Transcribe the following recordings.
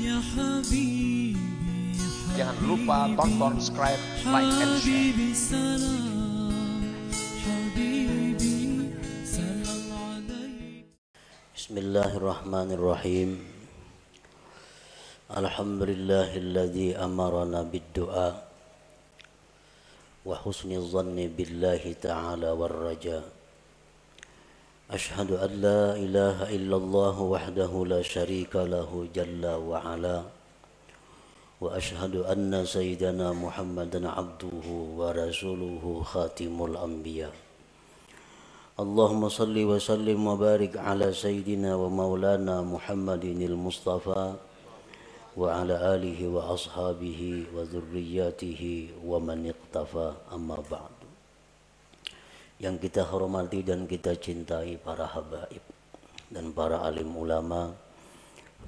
Ya Jangan lupa tonton, subscribe, like, and share. Bismillahirrahmanirrahim. Alhamdulillahilladzi amarana biddu'a wa husni dhanni billahi ta'ala war raja'. أشهد أن لا إله إلا الله وحده لا شريك له جل وعلا وأشهد أن سيدنا محمدا عبده ورسوله خاتم الأنبياء اللهم صل وسلم وبارك على سيدنا ومولانا محمد المصطفى وعلى آله وأصحابه وذرياته ومن اقتفى أما بعد yang kita hormati dan kita cintai para habaib dan para alim ulama,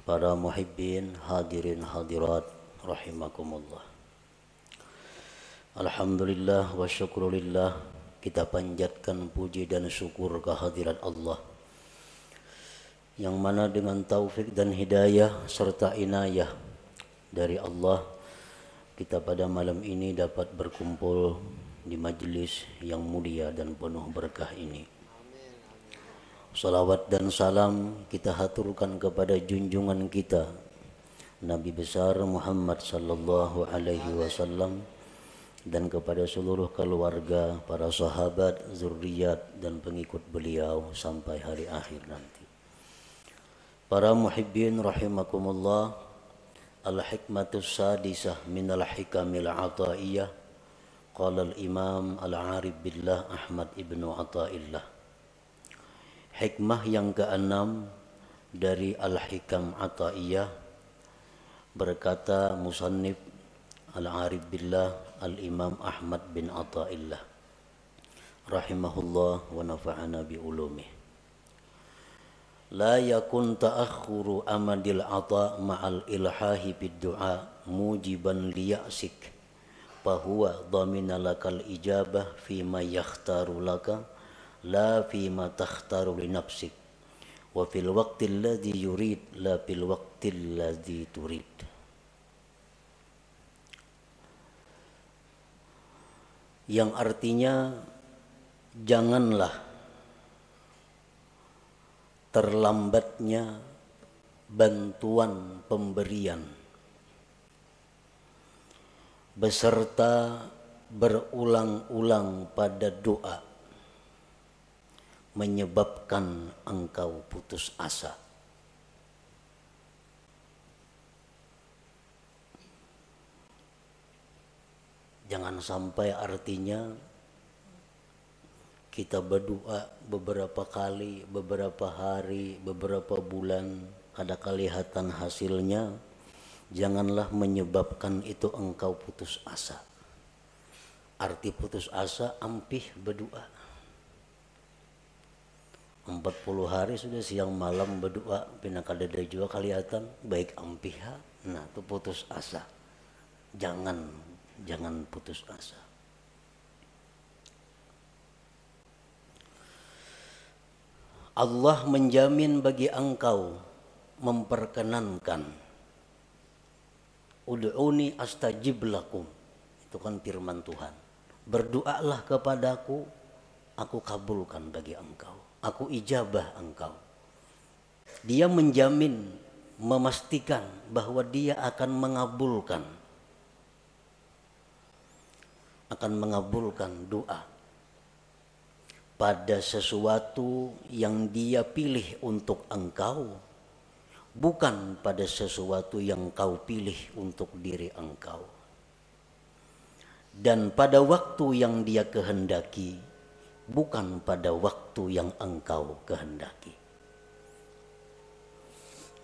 para muhibbin, hadirin hadirat rahimakumullah. Alhamdulillah wa syukurillah kita panjatkan puji dan syukur kehadirat Allah yang mana dengan taufik dan hidayah serta inayah dari Allah kita pada malam ini dapat berkumpul di majelis yang mulia dan penuh berkah ini. Salawat dan salam kita haturkan kepada junjungan kita Nabi besar Muhammad sallallahu alaihi wasallam dan kepada seluruh keluarga, para sahabat, zuriat dan pengikut beliau sampai hari akhir nanti. Para muhibbin rahimakumullah, al-hikmatus sadisah al hikamil ataiyah قال الإمام العارف بالله أحمد ibn Atta'illah Hikmah yang keenam dari Al-Hikam Ata'iyah berkata Musannif Al-Arif Billah Al-Imam Ahmad bin Ata'illah rahimahullah wa nafa'ana bi ulumih لا يكن تأخر أمد العطاء مع الإلحاح بالدعاء موجبا ليأسك fahuwa dhamina lakal ijabah fima yakhtaru laka la fima takhtaru li nafsik wa fil waqti alladhi yurid la fil waqti alladhi turid yang artinya janganlah terlambatnya bantuan pemberian beserta berulang-ulang pada doa menyebabkan engkau putus asa. Jangan sampai artinya kita berdoa beberapa kali, beberapa hari, beberapa bulan, ada kelihatan hasilnya, janganlah menyebabkan itu engkau putus asa. Arti putus asa ampih berdoa. puluh hari sudah siang malam berdoa pina kadada jua kelihatan baik ampih, nah itu putus asa jangan jangan putus asa Allah menjamin bagi engkau memperkenankan Ud'uni astajib lakum. Itu kan firman Tuhan. Berdoalah kepadaku, aku kabulkan bagi engkau. Aku ijabah engkau. Dia menjamin, memastikan bahwa dia akan mengabulkan akan mengabulkan doa pada sesuatu yang dia pilih untuk engkau bukan pada sesuatu yang kau pilih untuk diri engkau. Dan pada waktu yang dia kehendaki, bukan pada waktu yang engkau kehendaki.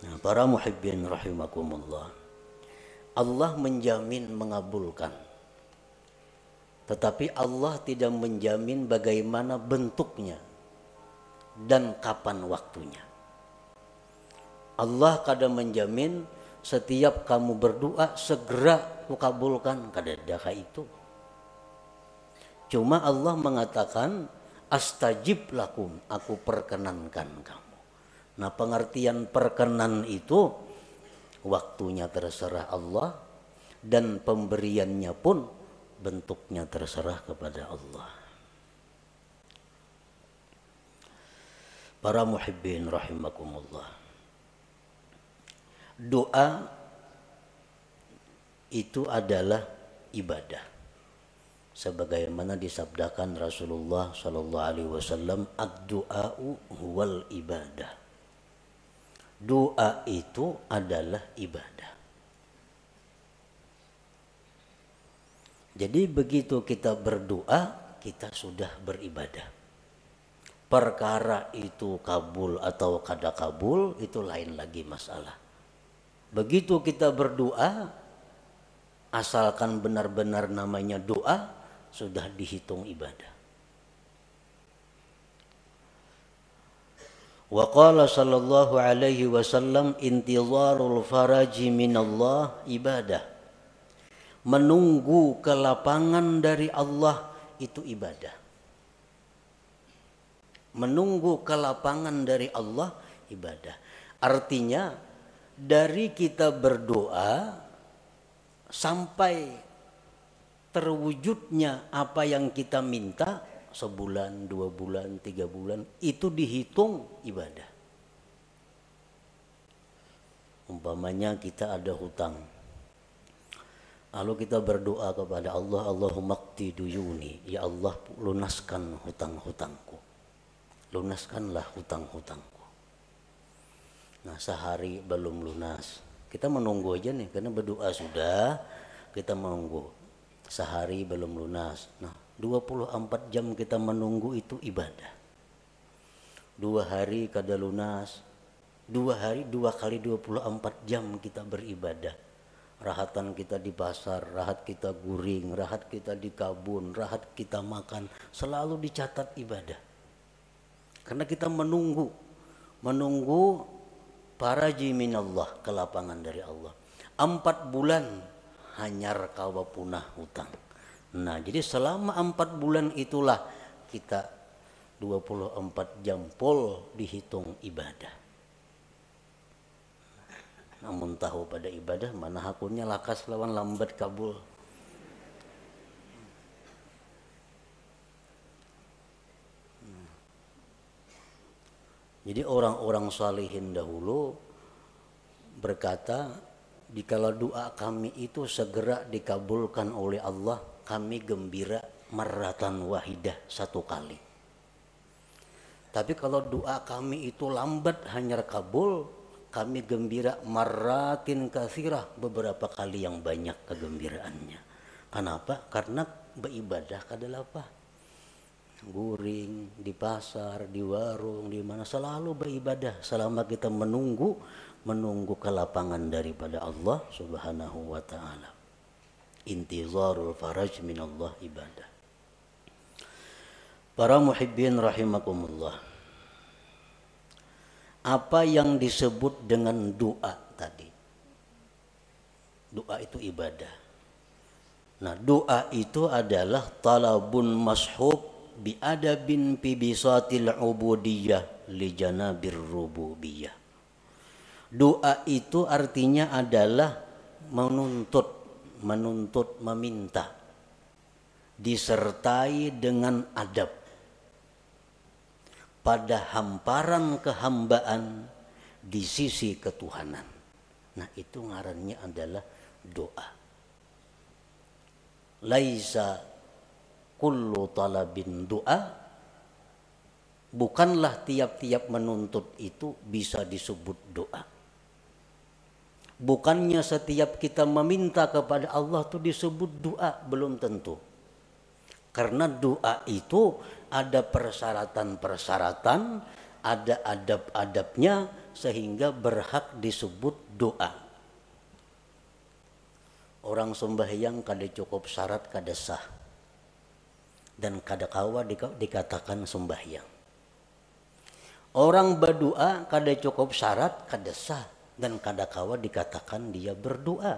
Nah, para muhibbin rahimakumullah. Allah menjamin mengabulkan. Tetapi Allah tidak menjamin bagaimana bentuknya dan kapan waktunya. Allah kada menjamin setiap kamu berdoa segera kukabulkan kada daka itu. Cuma Allah mengatakan astajib lakum aku perkenankan kamu. Nah pengertian perkenan itu waktunya terserah Allah dan pemberiannya pun bentuknya terserah kepada Allah. Para muhibbin rahimakumullah doa itu adalah ibadah sebagaimana disabdakan Rasulullah Shallallahu Alaihi Wasallam ad-du'a'u huwal ibadah doa itu adalah ibadah jadi begitu kita berdoa kita sudah beribadah perkara itu kabul atau kada kabul itu lain lagi masalah Begitu kita berdoa, asalkan benar-benar namanya doa, sudah dihitung ibadah. Wa qala sallallahu alaihi wasallam intizarul faraji minallah ibadah. Menunggu kelapangan dari Allah itu ibadah. Menunggu kelapangan dari Allah ibadah. Artinya dari kita berdoa sampai terwujudnya apa yang kita minta sebulan, dua bulan, tiga bulan itu dihitung ibadah. Umpamanya kita ada hutang. Lalu kita berdoa kepada Allah, Allahumma qti duyuni, ya Allah lunaskan hutang-hutangku. Lunaskanlah hutang-hutangku. Nah sehari belum lunas. Kita menunggu aja nih karena berdoa sudah kita menunggu. Sehari belum lunas. Nah 24 jam kita menunggu itu ibadah. Dua hari kada lunas. Dua hari dua kali 24 jam kita beribadah. Rahatan kita di pasar, rahat kita guring, rahat kita di kabun, rahat kita makan. Selalu dicatat ibadah. Karena kita menunggu. Menunggu Paraji minallah, kelapangan dari Allah. Empat bulan hanyar kawa punah hutang. Nah, jadi selama empat bulan itulah kita 24 jam pol dihitung ibadah. Namun tahu pada ibadah mana hakunya lakas lawan lambat kabul. Jadi orang-orang salihin dahulu berkata, dikala doa kami itu segera dikabulkan oleh Allah, kami gembira meratan wahidah satu kali. Tapi kalau doa kami itu lambat hanya kabul, kami gembira maratin kasirah beberapa kali yang banyak kegembiraannya. Kenapa? Karena beribadah adalah apa? guring, di pasar, di warung, di mana selalu beribadah selama kita menunggu menunggu kelapangan daripada Allah Subhanahu wa taala. Intizarul faraj min Allah ibadah. Para muhibbin rahimakumullah. Apa yang disebut dengan doa tadi? Doa itu ibadah. Nah, doa itu adalah talabun mashub biadabin bisatil ubudiyah li janabir rububiyah. Doa itu artinya adalah menuntut, menuntut meminta disertai dengan adab. Pada hamparan kehambaan di sisi ketuhanan. Nah, itu ngarannya adalah doa. Laisa kullu talabin doa bukanlah tiap-tiap menuntut itu bisa disebut doa. Bukannya setiap kita meminta kepada Allah itu disebut doa, belum tentu. Karena doa itu ada persyaratan-persyaratan, ada adab-adabnya sehingga berhak disebut doa. Orang sembahyang kada cukup syarat kada sah dan kada kawa dikatakan sembahyang. Orang berdoa kada cukup syarat, kada sah dan kada kawa dikatakan dia berdoa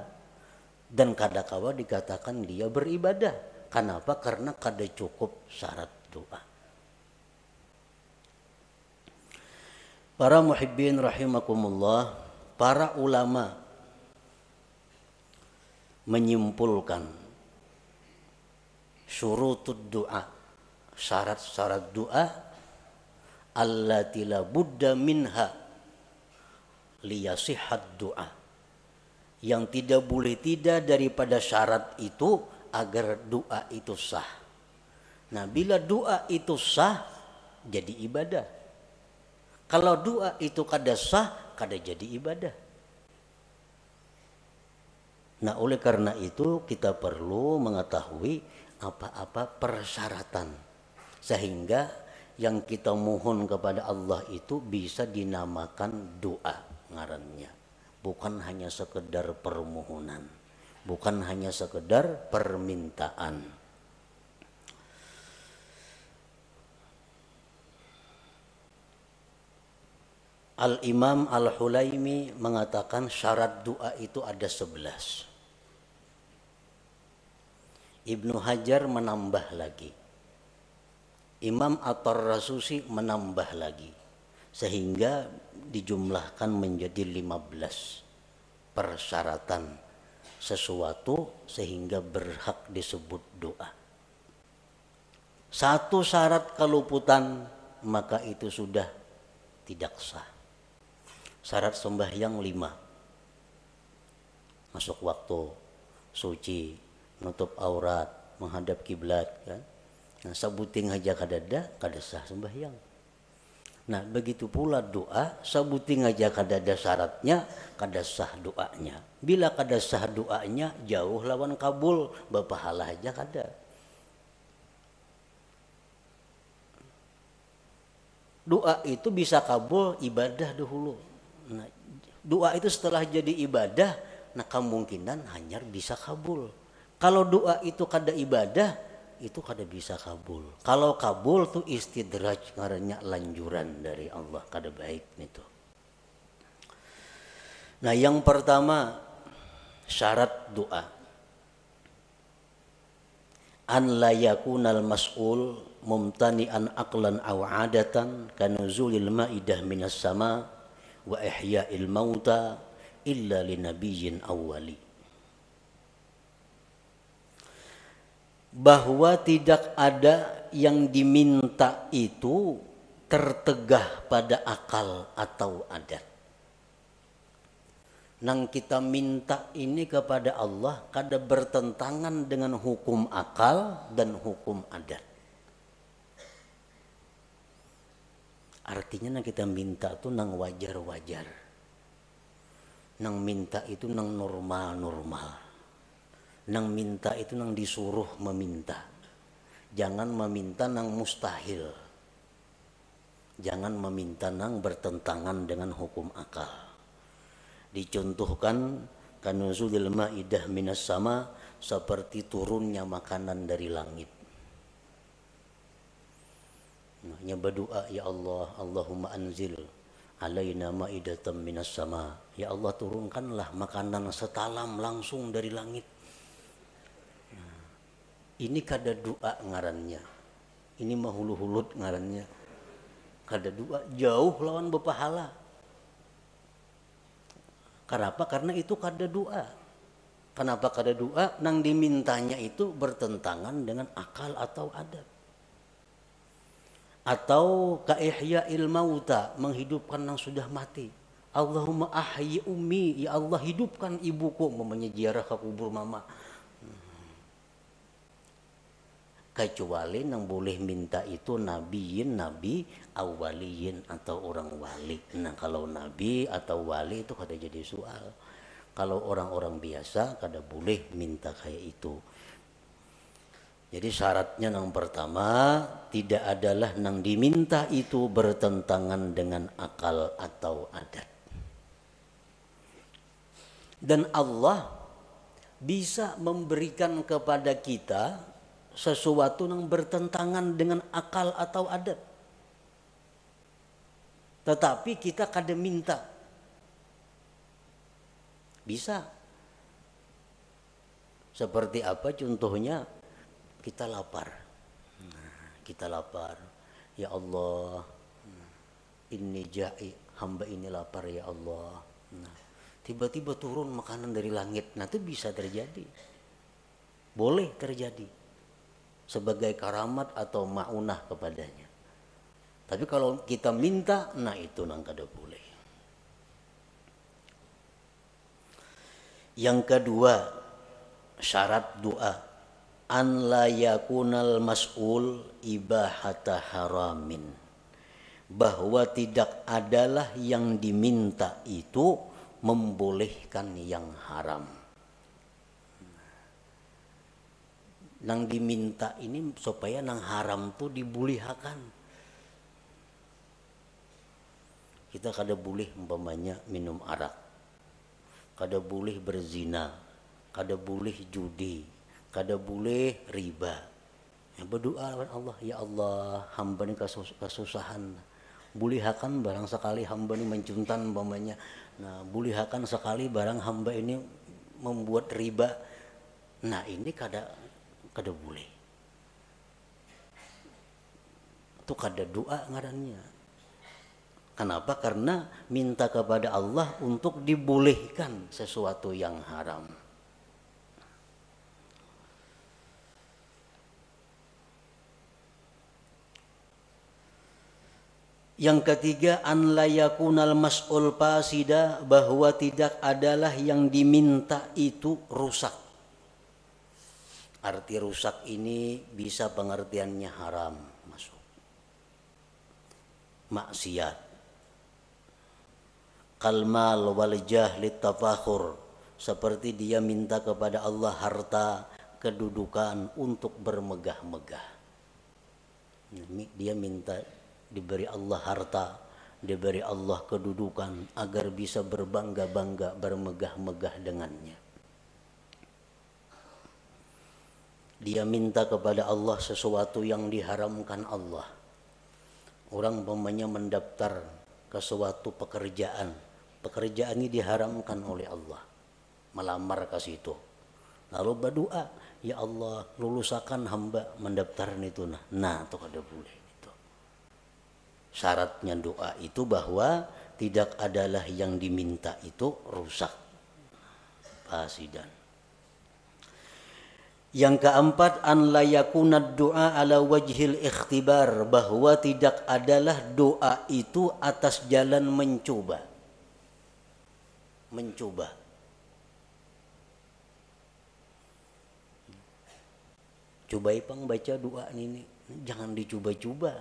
dan kada kawa dikatakan dia beribadah. Kenapa? Karena kada cukup syarat doa. Para muhibbin rahimakumullah, para ulama menyimpulkan syurutud doa syarat-syarat doa Allah la Buddha minha liyasihat doa yang tidak boleh tidak daripada syarat itu agar doa itu sah. Nah, bila doa itu sah, jadi ibadah. Kalau doa itu kada sah, kada jadi ibadah. Nah, oleh karena itu kita perlu mengetahui apa-apa persyaratan sehingga yang kita mohon kepada Allah itu bisa dinamakan doa ngarannya bukan hanya sekedar permohonan bukan hanya sekedar permintaan Al-Imam Al-Hulaimi mengatakan syarat doa itu ada sebelas. Ibnu Hajar menambah lagi. Imam Atar Rasusi menambah lagi. Sehingga dijumlahkan menjadi 15 persyaratan sesuatu sehingga berhak disebut doa. Satu syarat keluputan maka itu sudah tidak sah. Syarat sembahyang lima. Masuk waktu suci, nutup aurat menghadap kiblat kan nah sabuting kada kadada kada sah sembahyang nah begitu pula doa sabuting kada kadada syaratnya kada sah doanya bila kada sah doanya jauh lawan kabul bapahala aja kada doa itu bisa kabul ibadah dahulu nah, doa itu setelah jadi ibadah nah kemungkinan hanya bisa kabul kalau doa itu kada ibadah, itu kada bisa kabul. Kalau kabul tuh istidraj karena lanjuran dari Allah kada baik itu. Nah yang pertama syarat doa. An la yakunal mas'ul mumtani'an aqlan aw adatan kanuzulil ma'idah minas sama wa ihya'il mauta illa linabiyyin awwali bahwa tidak ada yang diminta itu tertegah pada akal atau adat. Nang kita minta ini kepada Allah kada bertentangan dengan hukum akal dan hukum adat. Artinya nang kita minta itu nang wajar-wajar. Nang minta itu nang normal-normal nang minta itu nang disuruh meminta jangan meminta nang mustahil jangan meminta nang bertentangan dengan hukum akal dicontohkan kanuzulil ma'idah minas sama seperti turunnya makanan dari langit Nya berdoa ya Allah Allahumma anzil alaina ma'idatam minas sama ya Allah turunkanlah makanan setalam langsung dari langit ini kada doa ngarannya ini mah hulu-hulut ngarannya kada doa jauh lawan bepahala kenapa karena itu kada doa kenapa kada doa nang dimintanya itu bertentangan dengan akal atau adab atau kaihya ilmauta menghidupkan yang sudah mati Allahumma ahyi ummi ya Allah hidupkan ibuku memenyejarah ke kubur mama kecuali yang boleh minta itu nabiin nabi awaliin atau orang wali nah kalau nabi atau wali itu kada jadi soal kalau orang-orang biasa kada boleh minta kayak itu jadi syaratnya yang pertama tidak adalah yang diminta itu bertentangan dengan akal atau adat dan Allah bisa memberikan kepada kita sesuatu yang bertentangan dengan akal atau adab. Tetapi kita kadang minta. Bisa. Seperti apa contohnya? Kita lapar. Nah, kita lapar. Ya Allah, ini ja'i hamba ini lapar ya Allah. Nah, tiba-tiba turun makanan dari langit. Nah, itu bisa terjadi. Boleh terjadi sebagai karamat atau maunah kepadanya. Tapi kalau kita minta, nah itu nang kada boleh. Yang kedua, syarat doa an la yakunal mas'ul ibahata haramin bahwa tidak adalah yang diminta itu membolehkan yang haram. nang diminta ini supaya nang haram tuh dibulihakan kita kada boleh umpamanya minum arak kada boleh berzina kada boleh judi kada boleh riba ya, berdoa kepada Allah ya Allah hamba ini kasus, kesusahan bulihakan barang sekali hamba ini mencuntan umpamanya nah bulihakan sekali barang hamba ini membuat riba nah ini kada kada boleh itu kada doa ngarannya kenapa karena minta kepada Allah untuk dibolehkan sesuatu yang haram Yang ketiga an layakunal mas'ul fasida bahwa tidak adalah yang diminta itu rusak. Arti rusak ini bisa pengertiannya haram masuk. Maksiat. Kalmal wal jahli tafakhur Seperti dia minta kepada Allah harta kedudukan untuk bermegah-megah. Dia minta diberi Allah harta, diberi Allah kedudukan agar bisa berbangga-bangga, bermegah-megah dengannya. dia minta kepada Allah sesuatu yang diharamkan Allah. Orang umpamanya mendaftar ke suatu pekerjaan. Pekerjaan ini diharamkan oleh Allah. Melamar ke situ. Lalu berdoa, ya Allah lulusakan hamba mendaftar itu nah. Nah, itu kada boleh itu. Syaratnya doa itu bahwa tidak adalah yang diminta itu rusak. Pasidan. Yang keempat, an layakunat doa ala wajhil ikhtibar bahwa tidak adalah doa itu atas jalan mencoba. Mencoba. Coba Ipang baca doa ini, jangan dicoba-coba.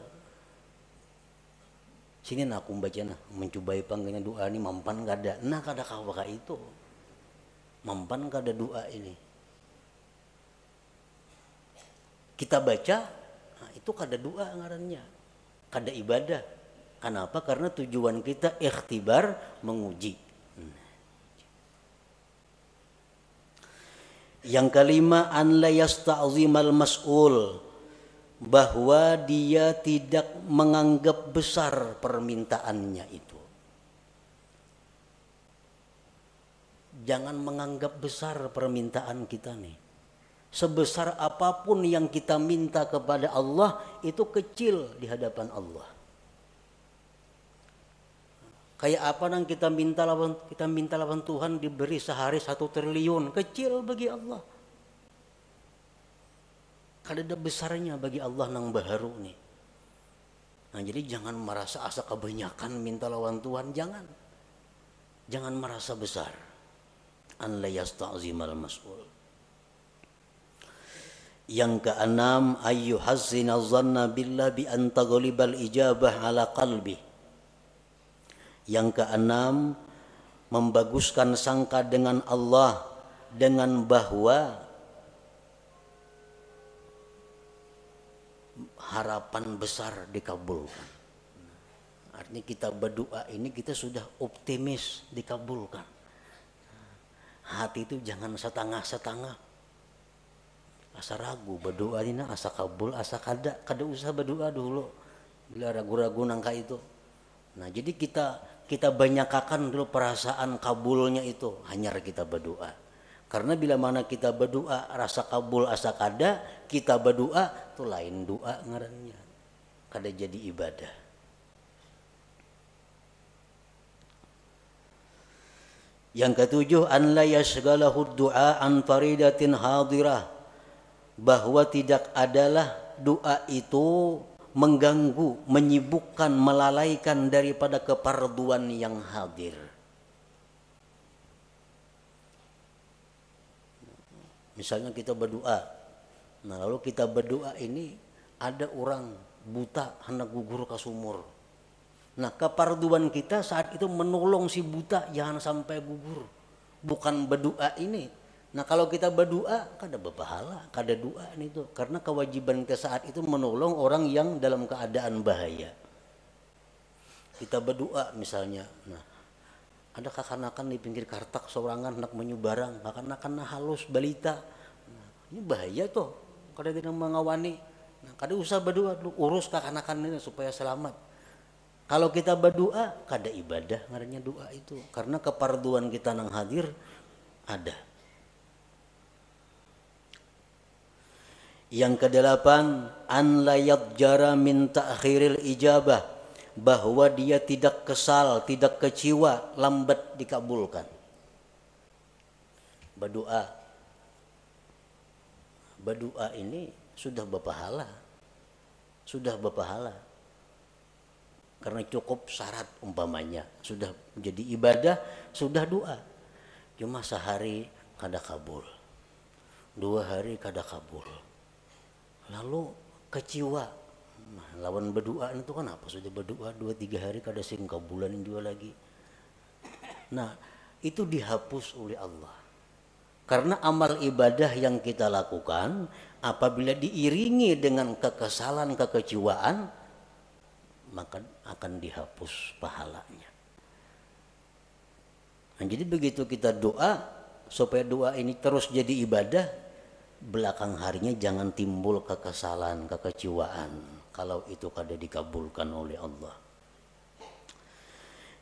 Sini nak aku baca nah, mencoba Ipang doa ini mampan ada. Nah kada kawa itu. Mampan kada doa ini kita baca nah, itu kada doa ngarannya kada ibadah kenapa karena tujuan kita ikhtibar menguji hmm. yang kelima an la yasta'zimal mas'ul bahwa dia tidak menganggap besar permintaannya itu jangan menganggap besar permintaan kita nih sebesar apapun yang kita minta kepada Allah itu kecil di hadapan Allah. Kayak apa nang kita minta lawan kita minta lawan Tuhan diberi sehari satu triliun kecil bagi Allah. Kada ada besarnya bagi Allah nang baharu nih. Nah jadi jangan merasa asa kebanyakan minta lawan Tuhan jangan. Jangan merasa besar. An la yastazimal mas'ul. Yang keenam, ayyu hazin zanna billah bi an taghlibal ijabah ala qalbi. Yang keenam, membaguskan sangka dengan Allah dengan bahwa harapan besar dikabulkan. Artinya kita berdoa ini kita sudah optimis dikabulkan. Hati itu jangan setengah-setengah asa ragu berdoa dina asa kabul asa kada kada usah berdoa dulu bila ragu-ragu nangka itu nah jadi kita kita banyakkan dulu perasaan kabulnya itu hanya kita berdoa karena bila mana kita berdoa rasa kabul asa kada kita berdoa tuh lain doa ngarannya kada jadi ibadah yang ketujuh an la yashgalahu du'a an faridatin hadirah bahwa tidak adalah doa itu mengganggu, menyibukkan, melalaikan daripada keparduan yang hadir. Misalnya kita berdoa, nah lalu kita berdoa ini ada orang buta hendak gugur ke sumur. Nah keparduan kita saat itu menolong si buta jangan sampai gugur. Bukan berdoa ini, Nah kalau kita berdoa, kada berpahala, kada doa itu. Karena kewajiban kita saat itu menolong orang yang dalam keadaan bahaya. Kita berdoa misalnya, nah ada kakanakan di pinggir kartak sorangan hendak menyubarang, kakanakan nah halus balita. Nah, ini bahaya tuh, kada tidak mengawani. Nah, kada usah berdoa urus kakanakan ini supaya selamat. Kalau kita berdoa, kada ibadah ngarannya doa itu. Karena keparduan kita nang hadir ada. Yang kedelapan, an layak jara min ta'khiril ijabah, bahwa dia tidak kesal, tidak kecewa, lambat dikabulkan. Berdoa. Berdoa ini sudah berpahala. Sudah berpahala. Karena cukup syarat umpamanya. Sudah menjadi ibadah, sudah doa. Cuma sehari kada kabul. Dua hari kada kabul lalu kecewa nah, lawan berdoa itu kan apa sudah berdoa dua tiga hari kada sing bulan juga lagi nah itu dihapus oleh Allah karena amal ibadah yang kita lakukan apabila diiringi dengan kekesalan kekecewaan maka akan dihapus pahalanya nah, jadi begitu kita doa supaya doa ini terus jadi ibadah belakang harinya jangan timbul kekesalan, kekecewaan kalau itu kada dikabulkan oleh Allah.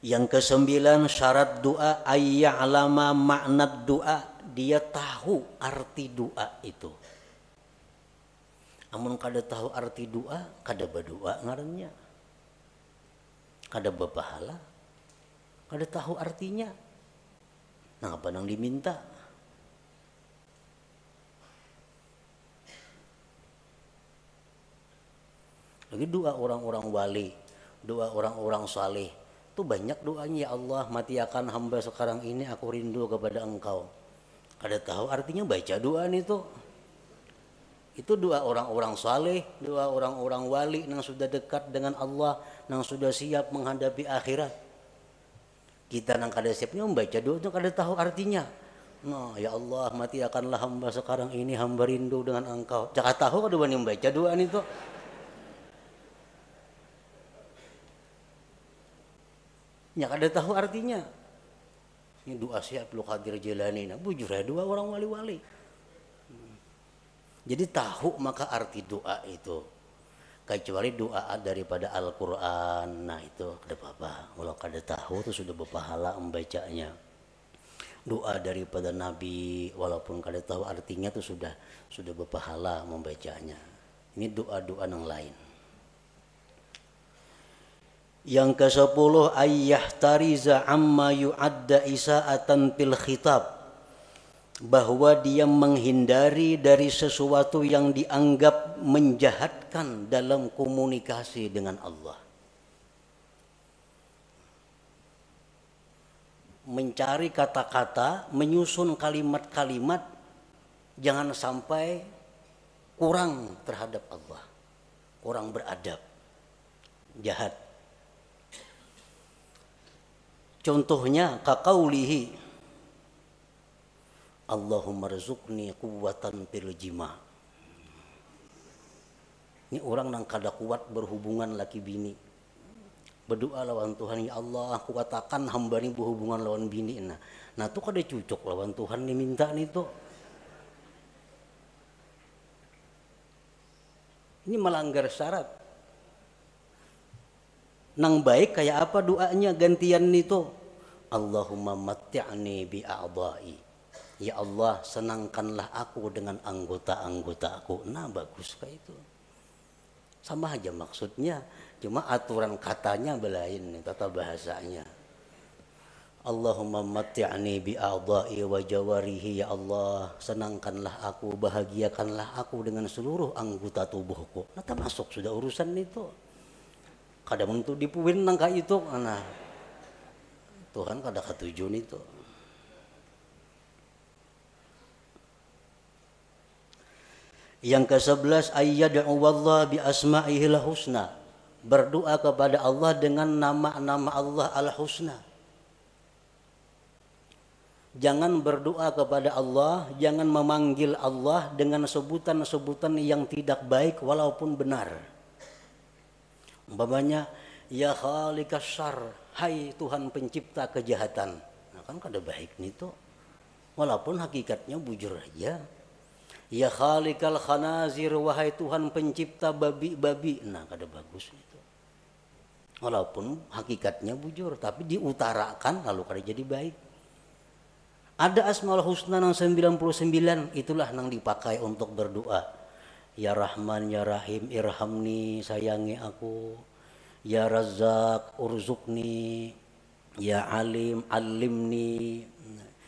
Yang kesembilan syarat doa ayya'lama makna doa dia tahu arti doa itu. Amun kada tahu arti doa, kada berdoa ngarannya. Kada berpahala, kada tahu artinya. Nah, apa yang diminta? Lagi doa orang-orang wali, doa orang-orang saleh. Itu banyak doanya ya Allah matiakan hamba sekarang ini aku rindu kepada engkau. Ada tahu artinya baca doa itu. Itu doa orang-orang saleh, doa orang-orang wali yang sudah dekat dengan Allah, yang sudah siap menghadapi akhirat. Kita yang kada siapnya membaca doa itu kada tahu artinya. Nah, ya Allah, matiakanlah hamba sekarang ini hamba rindu dengan engkau. Jangan tahu kada wani membaca doa itu. Ya kada tahu artinya ini doa siap lu hadir jalani nah bujur dua orang wali-wali hmm. jadi tahu maka arti doa itu kecuali doa daripada Al-Quran nah itu kada apa-apa kalau kada tahu itu sudah berpahala membacanya doa daripada Nabi walaupun kada tahu artinya itu sudah sudah berpahala membacanya ini doa-doa yang lain yang ke sepuluh ayah tariza amma yu'adda isa'atan pil khitab bahwa dia menghindari dari sesuatu yang dianggap menjahatkan dalam komunikasi dengan Allah. Mencari kata-kata, menyusun kalimat-kalimat, jangan sampai kurang terhadap Allah, kurang beradab, jahat. Contohnya kakaulihi Allahumma rizukni kuwatan fil jima. Ini orang yang kada kuat berhubungan laki bini. Berdoa lawan Tuhan, ya Allah, aku katakan hamba ini berhubungan lawan bini. Nah, nah tuh kada cucuk lawan Tuhan diminta nih tu. Ini melanggar syarat nang baik kayak apa doanya gantian itu Allahumma matti'ni bi'a'ba'i ya Allah senangkanlah aku dengan anggota-anggota aku nah bagus kayak itu sama aja maksudnya cuma aturan katanya belain tata bahasanya Allahumma mati'ni bi'a'dha'i wa jawarihi ya Allah senangkanlah aku bahagiakanlah aku dengan seluruh anggota tubuhku nah termasuk sudah urusan itu kadang untuk dipuin nangka itu mana Tuhan kada ketujuan itu Yang ke sebelas ayat yang Allah bi asma'ihil husna. Berdoa kepada Allah dengan nama-nama Allah al-husna. Jangan berdoa kepada Allah, jangan memanggil Allah dengan sebutan-sebutan yang tidak baik walaupun benar babanya ya khalikasyar, hai Tuhan pencipta kejahatan nah kan kada baik nih tuh walaupun hakikatnya bujur aja ya khalikal khanazir wahai Tuhan pencipta babi-babi nah kada bagus itu walaupun hakikatnya bujur tapi diutarakan lalu kada jadi baik ada asmaul husna nang 99 itulah nang dipakai untuk berdoa Ya Rahman, Ya Rahim, Irhamni, sayangi aku. Ya Razak, Urzukni. Ya Alim, Alimni.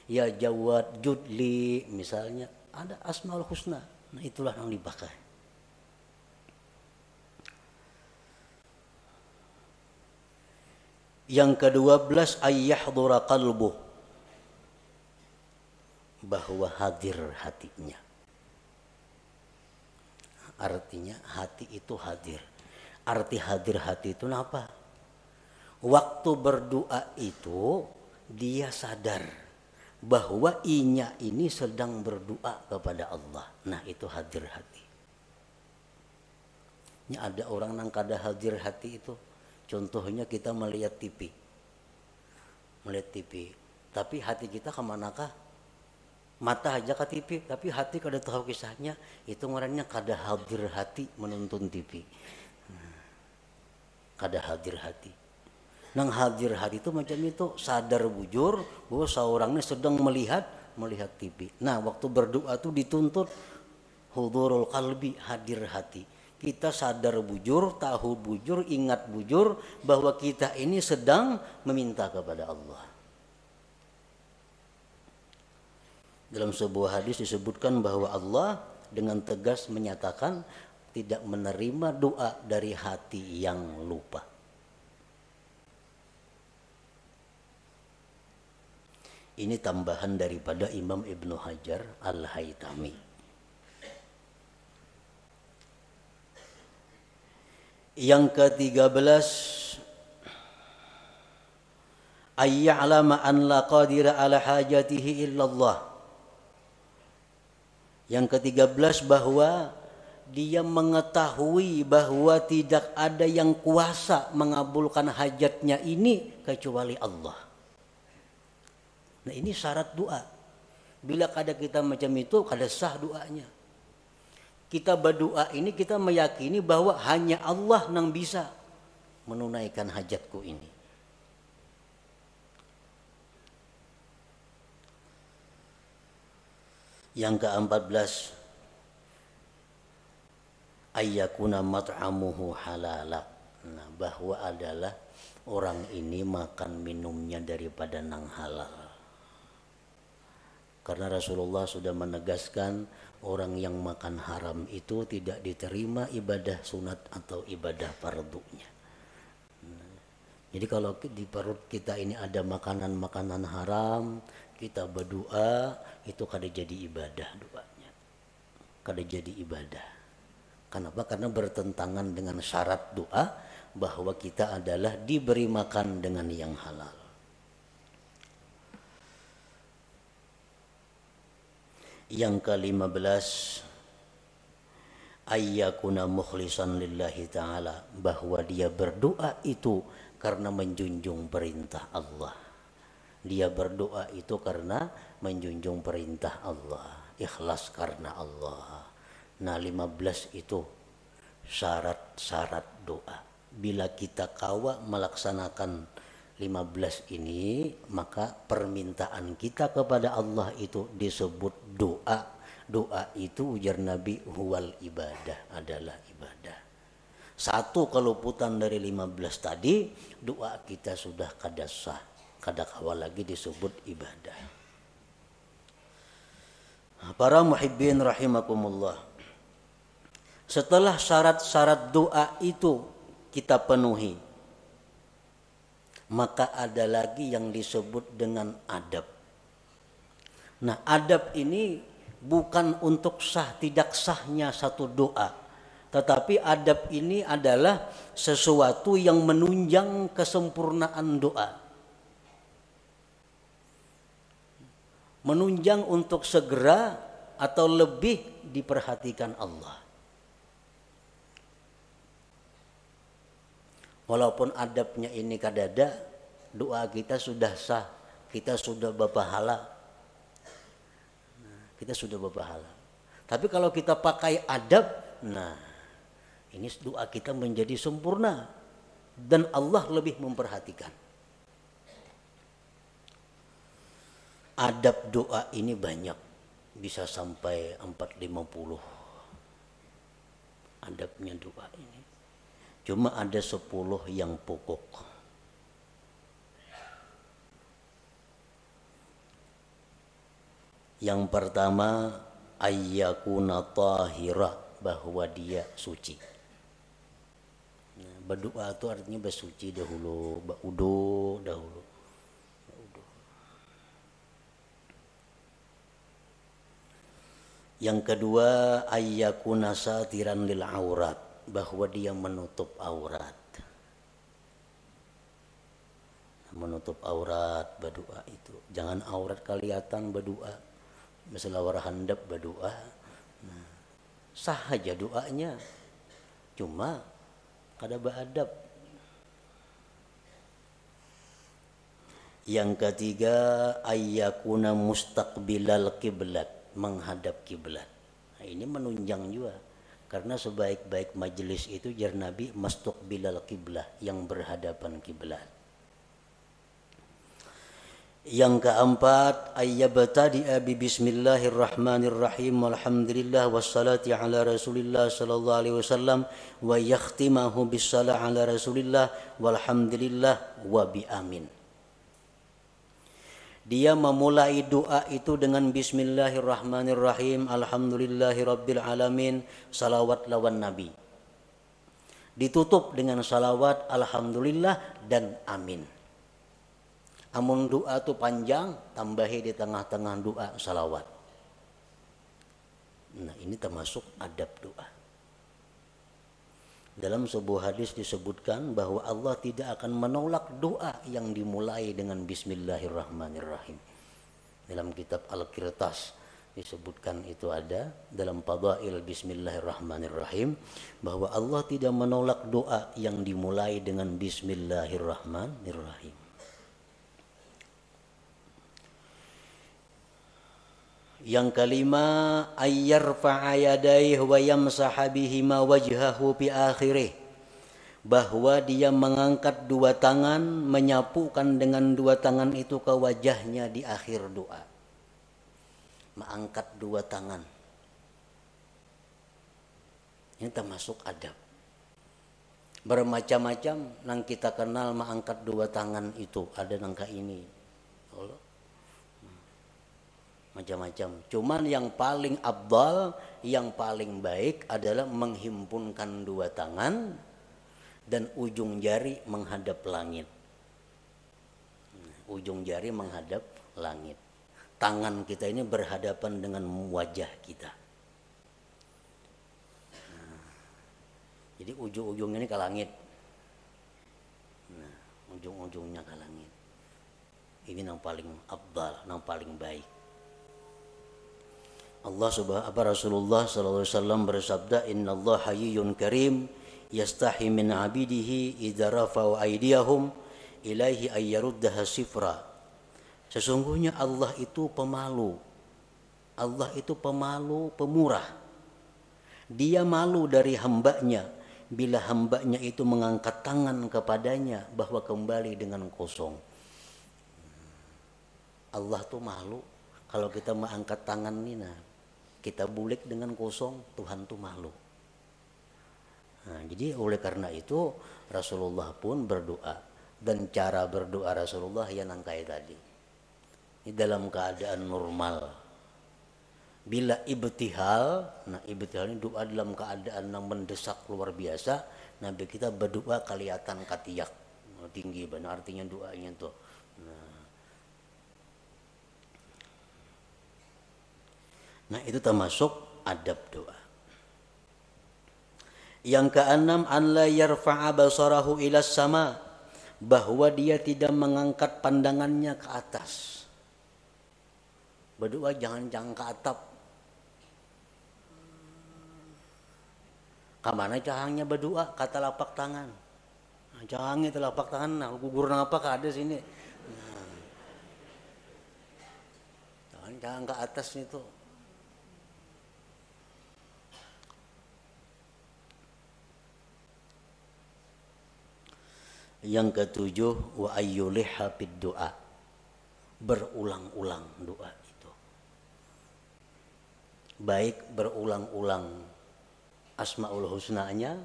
Ya Jawad, Judli. Misalnya ada Asmaul Husna. Nah itulah yang dibakar Yang kedua belas ayyahdura qalbuh bahwa hadir hatinya. Artinya hati itu hadir. Arti hadir hati itu apa? Waktu berdoa itu dia sadar bahwa inya ini sedang berdoa kepada Allah. Nah itu hadir hati. Ini ada orang yang kada hadir hati itu. Contohnya kita melihat TV. Melihat TV. Tapi hati kita kemanakah? mata aja ke TV tapi hati kada tahu kisahnya itu orangnya kada hadir hati menonton TV hmm. kada hadir hati nang hadir hati itu macam itu sadar bujur bahwa oh, seorangnya sedang melihat melihat TV nah waktu berdoa tuh dituntut hudurul kalbi hadir hati kita sadar bujur, tahu bujur, ingat bujur bahwa kita ini sedang meminta kepada Allah. Dalam sebuah hadis disebutkan bahwa Allah dengan tegas menyatakan tidak menerima doa dari hati yang lupa. Ini tambahan daripada Imam Ibnu Hajar Al-Haytami. Yang ke-13 ayya'lama an la qadira ala hajatihi illallah yang ketiga belas bahwa dia mengetahui bahwa tidak ada yang kuasa mengabulkan hajatnya ini kecuali Allah. Nah ini syarat doa. Bila kada kita macam itu, kada sah doanya. Kita berdoa ini kita meyakini bahwa hanya Allah yang bisa menunaikan hajatku ini. Yang ke-14 ayyakuna mat'amuhu halala. Nah, bahwa adalah orang ini makan minumnya daripada nang halal. Karena Rasulullah sudah menegaskan orang yang makan haram itu tidak diterima ibadah sunat atau ibadah fardunya. Nah, jadi kalau di perut kita ini ada makanan-makanan haram, kita berdoa itu kada jadi ibadah doanya kada jadi ibadah kenapa karena bertentangan dengan syarat doa bahwa kita adalah diberi makan dengan yang halal yang ke belas ayyakuna mukhlisan lillahi ta'ala bahwa dia berdoa itu karena menjunjung perintah Allah dia berdoa itu karena menjunjung perintah Allah ikhlas karena Allah nah 15 itu syarat-syarat doa bila kita kawa melaksanakan 15 ini maka permintaan kita kepada Allah itu disebut doa doa itu ujar Nabi huwal ibadah adalah ibadah satu keluputan dari 15 tadi doa kita sudah kadasah kada kawa lagi disebut ibadah. Para muhibbin rahimakumullah. Setelah syarat-syarat doa itu kita penuhi, maka ada lagi yang disebut dengan adab. Nah, adab ini bukan untuk sah tidak sahnya satu doa, tetapi adab ini adalah sesuatu yang menunjang kesempurnaan doa. menunjang untuk segera atau lebih diperhatikan Allah. Walaupun adabnya ini kadada, doa kita sudah sah, kita sudah berpahala. Nah, kita sudah berpahala. Tapi kalau kita pakai adab, nah ini doa kita menjadi sempurna dan Allah lebih memperhatikan. adab doa ini banyak bisa sampai 450 adabnya doa ini cuma ada 10 yang pokok yang pertama ayyakuna tahira bahwa dia suci nah, berdoa itu artinya bersuci dahulu berudu dahulu Yang kedua ayyakuna satiran lil aurat bahwa dia menutup aurat. Menutup aurat berdoa itu. Jangan aurat kelihatan berdoa. Misalnya handap berdoa. Nah, sah aja doanya. Cuma kada beradab. Yang ketiga ayyakuna mustaqbilal kiblat menghadap kiblat. Nah, ini menunjang juga karena sebaik-baik majelis itu jar Nabi bilal kiblah yang berhadapan kiblat. Yang keempat, di abi bismillahirrahmanirrahim walhamdulillah wassalati ala rasulillah sallallahu alaihi wasallam wa yakhtimahu bis ala rasulillah walhamdulillah wa bi amin. Dia memulai doa itu dengan bismillahirrahmanirrahim, Alhamdulillahirrabbilalamin salawat lawan nabi. Ditutup dengan salawat alhamdulillah dan amin. Amun doa itu panjang, tambahi di tengah-tengah doa salawat. Nah, ini termasuk adab doa. Dalam sebuah hadis disebutkan bahwa Allah tidak akan menolak doa yang dimulai dengan bismillahirrahmanirrahim. Dalam kitab Al-Kirtas disebutkan itu ada dalam Fadail bismillahirrahmanirrahim bahwa Allah tidak menolak doa yang dimulai dengan bismillahirrahmanirrahim. Yang kelima ayyarfa'a faayadaih wa yamsaha wajhahu bi akhirih. Bahwa dia mengangkat dua tangan, menyapukan dengan dua tangan itu ke wajahnya di akhir doa. Mengangkat dua tangan. Ini termasuk adab. Bermacam-macam yang kita kenal mengangkat dua tangan itu. Ada nangka ini. Allah macam-macam. Cuman yang paling abdal, yang paling baik adalah menghimpunkan dua tangan dan ujung jari menghadap langit. Ujung jari menghadap langit. Tangan kita ini berhadapan dengan wajah kita. jadi ujung-ujungnya ini ke langit. Nah, ujung-ujungnya ke langit. Ini yang paling abdal, yang paling baik. Allah subhanahu apa Rasulullah sallallahu alaihi wasallam bersabda Allah hayyun karim yastahi min abidihi idza rafa'u aydiyahum ilaihi ayyaruddaha sifra sesungguhnya Allah itu pemalu Allah itu pemalu pemurah dia malu dari hambanya bila hambanya itu mengangkat tangan kepadanya bahwa kembali dengan kosong Allah tuh malu kalau kita mengangkat tangan Nina kita bulik dengan kosong, Tuhan tuh makhluk. Nah, jadi oleh karena itu Rasulullah pun berdoa dan cara berdoa Rasulullah yang nangkai tadi. Ini dalam keadaan normal. Bila ibtihal, nah ibtihal ini doa dalam keadaan yang mendesak luar biasa, Nabi kita berdoa kelihatan katiak tinggi benar artinya doanya tuh Nah itu termasuk adab doa. Yang keenam, an la yarfa'a basarahu ilas sama, bahwa dia tidak mengangkat pandangannya ke atas. Berdoa jangan jangan ke atap. Kamana cahangnya berdoa kata lapak tangan. Nah, cahangnya telapak tangan, nah gugur apa ke ada sini. Nah. Jangan, jangan ke atas itu. Yang ketujuh wa ayyuliha bid doa. Berulang-ulang doa itu. Baik berulang-ulang asmaul husnanya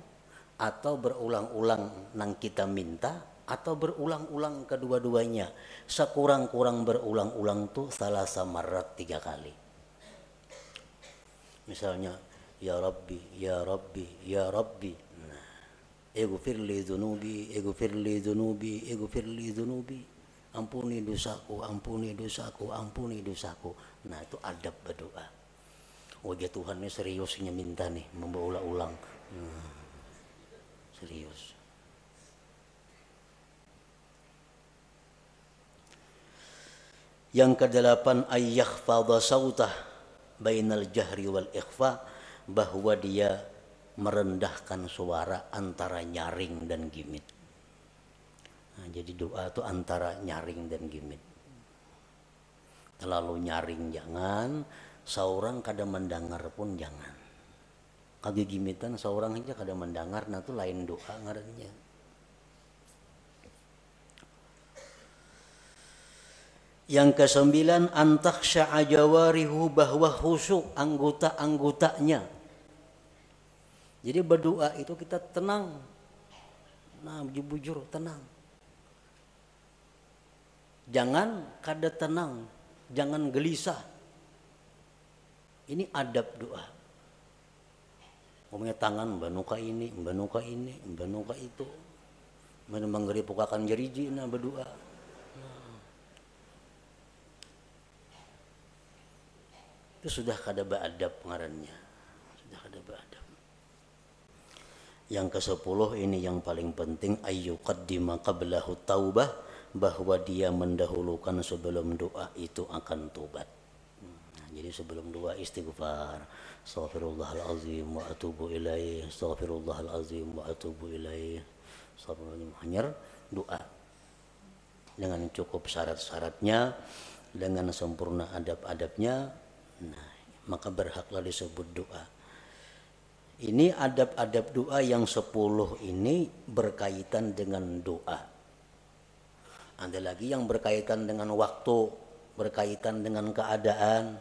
atau berulang-ulang nang kita minta atau berulang-ulang kedua-duanya sekurang-kurang berulang-ulang tuh salah samarat tiga kali misalnya ya Rabbi ya Rabbi ya Rabbi Ighfir li dhunubi, ighfir li dhunubi, ighfir li dhunubi. Ampuni dosaku, ampuni dosaku, ampuni dosaku. Nah itu adab berdoa. Wajah Tuhan ini seriusnya minta nih, membawa ulang. Hmm. Serius. Yang kedelapan ayyakhfadha sautah bainal jahri wal ikhfa bahwa dia merendahkan suara antara nyaring dan gimit. Nah, jadi doa itu antara nyaring dan gimit. Terlalu nyaring jangan, seorang kada mendengar pun jangan. Kaki gimitan seorang aja kada mendengar, nah itu lain doa ngarannya. Yang kesembilan antaksya ajawarihu bahwa husuk anggota-anggotanya jadi berdoa itu kita tenang. Nah, jujur tenang. Jangan kada tenang, jangan gelisah. Ini adab doa. Umumnya tangan mbanuka ini, mbanuka ini, mbanuka itu. Menembang pukakan jeriji nah berdoa. Nah. Itu sudah kada beradab pengarannya. Sudah kada beradab yang ke-10 ini yang paling penting ayyuqaddima qablahu taubah bahwa dia mendahulukan sebelum doa itu akan tobat. Nah, jadi sebelum doa istighfar, astaghfirullahalazim wa atubu ilaih, astaghfirullahalazim wa atubu ilaih. Astagfirullahalazim hanya doa dengan cukup syarat-syaratnya, dengan sempurna adab-adabnya. Nah, maka berhaklah disebut doa. Ini adab-adab doa yang sepuluh ini berkaitan dengan doa. Ada lagi yang berkaitan dengan waktu, berkaitan dengan keadaan.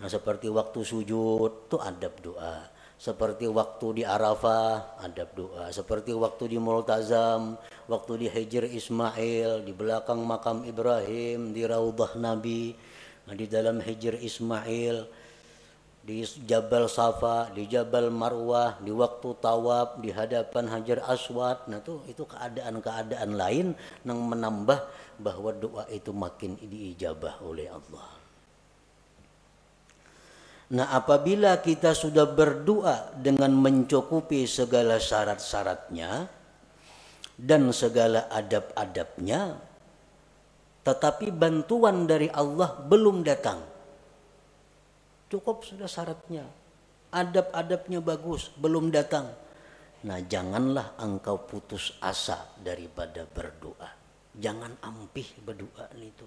Nah, seperti waktu sujud itu adab doa. Seperti waktu di Arafah, adab doa. Seperti waktu di Multazam, waktu di Hijr Ismail, di belakang makam Ibrahim, di Raudah Nabi, nah, di dalam Hijr Ismail di Jabal Safa, di Jabal Marwah, di waktu tawaf, di hadapan Hajar Aswad. Nah tuh, itu keadaan-keadaan lain yang menambah bahwa doa itu makin diijabah oleh Allah. Nah apabila kita sudah berdoa dengan mencukupi segala syarat-syaratnya dan segala adab-adabnya, tetapi bantuan dari Allah belum datang Cukup sudah syaratnya. Adab-adabnya bagus, belum datang. Nah, janganlah engkau putus asa daripada berdoa. Jangan ampih berdoa itu.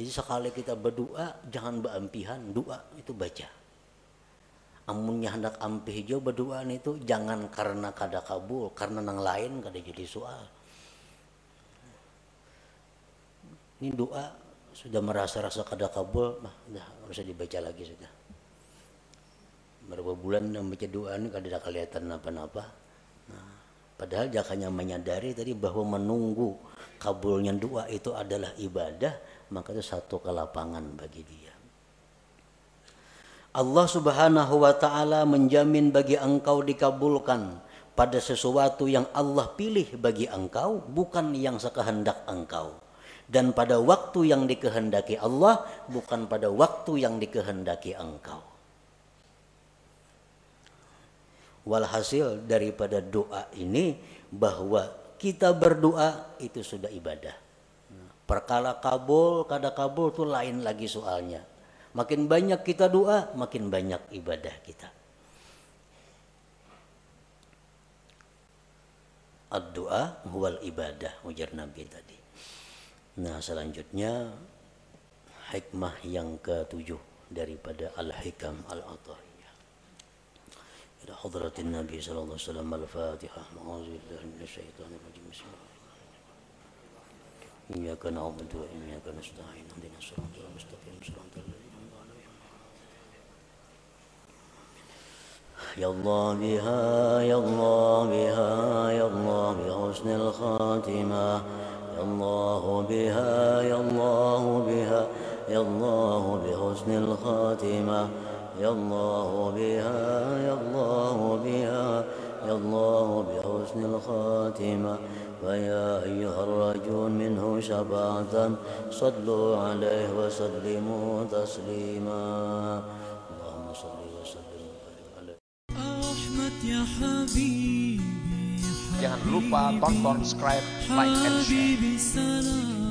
Jadi sekali kita berdoa, jangan berampihan, doa itu baca. Amunnya hendak ampih jauh berdoa ini tuh jangan karena kada kabul, karena nang lain kada jadi soal. Ini doa sudah merasa-rasa kada kabul, mah udah nggak usah dibaca lagi sudah. Berapa bulan baca doa ini kada ada kelihatan apa-apa. Nah, padahal jakanya menyadari tadi bahwa menunggu kabulnya doa itu adalah ibadah, maka itu satu kelapangan bagi dia. Allah Subhanahu wa taala menjamin bagi engkau dikabulkan pada sesuatu yang Allah pilih bagi engkau, bukan yang sekehendak engkau dan pada waktu yang dikehendaki Allah bukan pada waktu yang dikehendaki engkau. Walhasil daripada doa ini bahwa kita berdoa itu sudah ibadah. Perkala kabul, kada kabul itu lain lagi soalnya. Makin banyak kita doa, makin banyak ibadah kita. Ad-doa huwal ibadah ujar Nabi tadi. Nah selanjutnya hikmah yang ketujuh daripada Al-Hikam Al-Atariyah. Ila hadratin Nabi sallallahu alaihi wasallam Al-Fatihah. A'udzu billahi minasyaitonir rajim. Iyyaka na'budu wa iyyaka nasta'in. Ihdinas siratal mustaqim. Siratal يا الله بها يا الله بها يا الله بحسن الخاتمه الله بها يا الله بها يا الله بحسن الخاتمة يا الله بها يا الله بها يا الله بحسن الخاتمة فيا أيها الرجل منه شفاعة صلوا عليه وسلموا تسليما اللهم صل وسلم وبارك عليه الرحمة يا حبيبي Jangan lupa tonton, subscribe, like, and share.